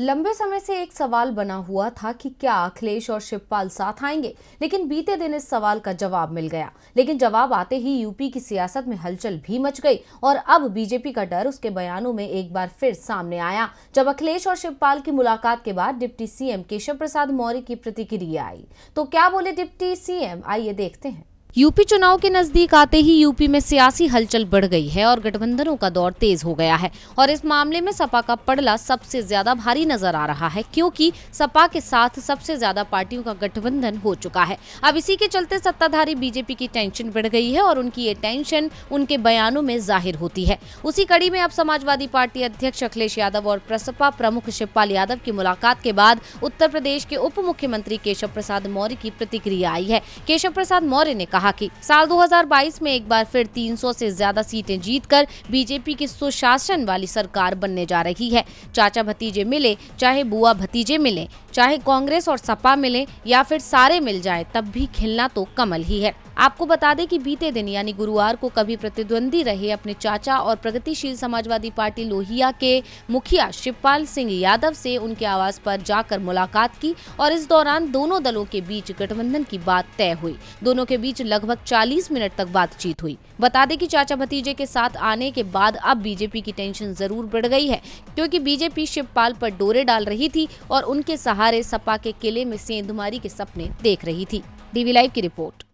लंबे समय से एक सवाल बना हुआ था कि क्या अखिलेश और शिवपाल साथ आएंगे लेकिन बीते दिन इस सवाल का जवाब मिल गया लेकिन जवाब आते ही यूपी की सियासत में हलचल भी मच गई और अब बीजेपी का डर उसके बयानों में एक बार फिर सामने आया जब अखिलेश और शिवपाल की मुलाकात के बाद डिप्टी सीएम केशव प्रसाद मौर्य की प्रतिक्रिया आई तो क्या बोले डिप्टी सीएम आइए देखते हैं यूपी चुनाव के नजदीक आते ही यूपी में सियासी हलचल बढ़ गई है और गठबंधनों का दौर तेज हो गया है और इस मामले में सपा का पड़ला सबसे ज्यादा भारी नजर आ रहा है क्योंकि सपा के साथ सबसे ज्यादा पार्टियों का गठबंधन हो चुका है अब इसी के चलते सत्ताधारी बीजेपी की टेंशन बढ़ गई है और उनकी ये टेंशन उनके बयानों में जाहिर होती है उसी कड़ी में अब समाजवादी पार्टी अध्यक्ष अखिलेश यादव और प्रसपा प्रमुख शिवपाल यादव की मुलाकात के बाद उत्तर प्रदेश के उप मुख्यमंत्री केशव प्रसाद मौर्य की प्रतिक्रिया आई है केशव प्रसाद मौर्य ने कहा कहा कि साल 2022 में एक बार फिर 300 से ज्यादा सीटें जीतकर बीजेपी की सुशासन वाली सरकार बनने जा रही है चाचा भतीजे मिले चाहे बुआ भतीजे मिले चाहे कांग्रेस और सपा मिले या फिर सारे मिल जाए तब भी खिलना तो कमल ही है आपको बता दें कि बीते दिन यानी गुरुवार को कभी प्रतिद्वंदी रहे अपने चाचा और प्रगतिशील समाजवादी पार्टी लोहिया के मुखिया शिवपाल सिंह यादव से उनके आवास पर जाकर मुलाकात की और इस दौरान दोनों दलों के बीच गठबंधन की बात तय हुई दोनों के बीच लगभग 40 मिनट तक बातचीत हुई बता दें कि चाचा भतीजे के साथ आने के बाद अब बीजेपी की टेंशन जरूर बढ़ गई है क्योंकि बीजेपी शिवपाल पर डोरे डाल रही थी और उनके सहारे सपा के किले में सेंधुमारी के सपने देख रही थी डीवी लाइव की रिपोर्ट